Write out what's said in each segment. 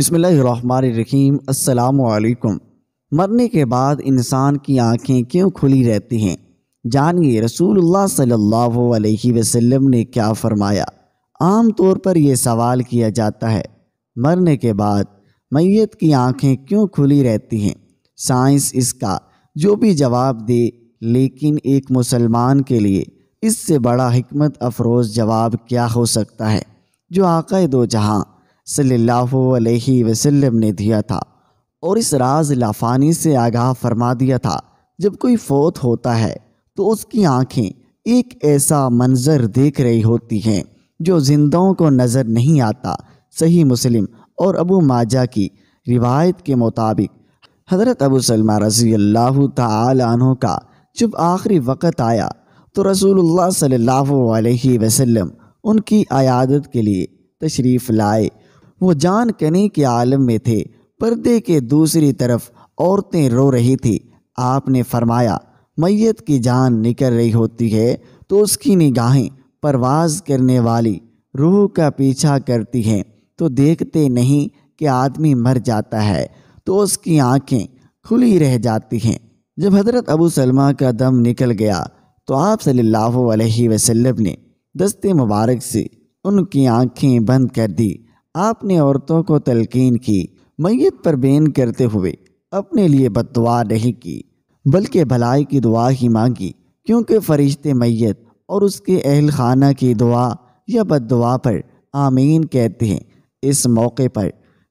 बिसमीम असलकुम मरने के बाद इंसान की आंखें क्यों खुली रहती हैं जानिए रसूलुल्लाह सल्लल्लाहु अलैहि वसल्लम ने क्या फरमाया आम तौर पर यह सवाल किया जाता है मरने के बाद मैत की आंखें क्यों खुली रहती हैं साइंस इसका जो भी जवाब दे लेकिन एक मुसलमान के लिए इससे बड़ा हमत अफरोज़ जवाब क्या हो सकता है जो आक़ दो जहाँ सल्लल्लाहु अलैहि वसल्लम ने दिया था और इस राज लाफानी से आगाह फरमा दिया था जब कोई फोत होता है तो उसकी आंखें एक ऐसा मंजर देख रही होती हैं जो जिंदों को नज़र नहीं आता सही मुस्लिम और अबू माजा की रिवायत के मुताबिक हज़रत अबू सलमा रजी अल्लाह तहों का जब आखिरी वक़्त आया तो रसूलुल्लाह सल्लल्लाहु अलैहि वसल्लम उनकी आयादत के लिए तशरीफ़ लाए वो जान कने के आलम में थे पर्दे के दूसरी तरफ औरतें रो रही थी आपने फरमाया मैयत की जान निकल रही होती है तो उसकी निगाहें परवाज करने वाली रूह का पीछा करती हैं तो देखते नहीं कि आदमी मर जाता है तो उसकी आंखें खुली रह जाती हैं जब हज़रत अबू सलमा का दम निकल गया तो आप सल्लल्लाहु अलैहि वसल्लम ने दस्ते मुबारक से उनकी आंखें बंद कर दी आपने औरतों को तलकीन की मैत पर बेन करते हुए अपने लिए बदवा नहीं की बल्कि भलाई की दुआ ही मांगी क्योंकि फरिश्ते मैत और उसके अहल खाना की दुआ या बदवा पर आमीन कहते हैं इस मौके पर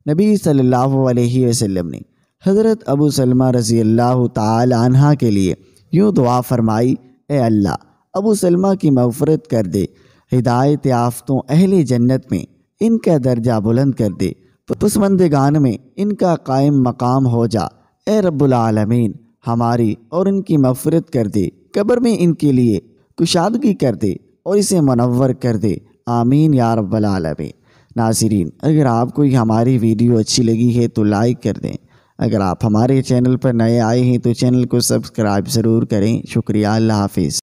नबी सल्लल्लाहु अलैहि वसल्लम ने हज़रत अबू सलमा रज़ी अल्लाह तहा के लिए यूँ दुआ फरमाई ए अल्लाह अबू सलमा की मफ़रत कर दे हिदायत याफ्तों अहल जन्नत में इनका दर्जा बुलंद कर दे पसमंदगान तो में इनका कायम मकाम हो जा ए रबालमीन हमारी और इनकी मफरत कर दे कब्र में इनके लिए कुशादगी कर दे और इसे मनवर कर दे आमीन या रबालमीन नाजरीन अगर आपको ये हमारी वीडियो अच्छी लगी है तो लाइक कर दें अगर आप हमारे चैनल पर नए आए हैं तो चैनल को सब्सक्राइब ज़रूर करें शुक्रिया अल्लाह हाफिज़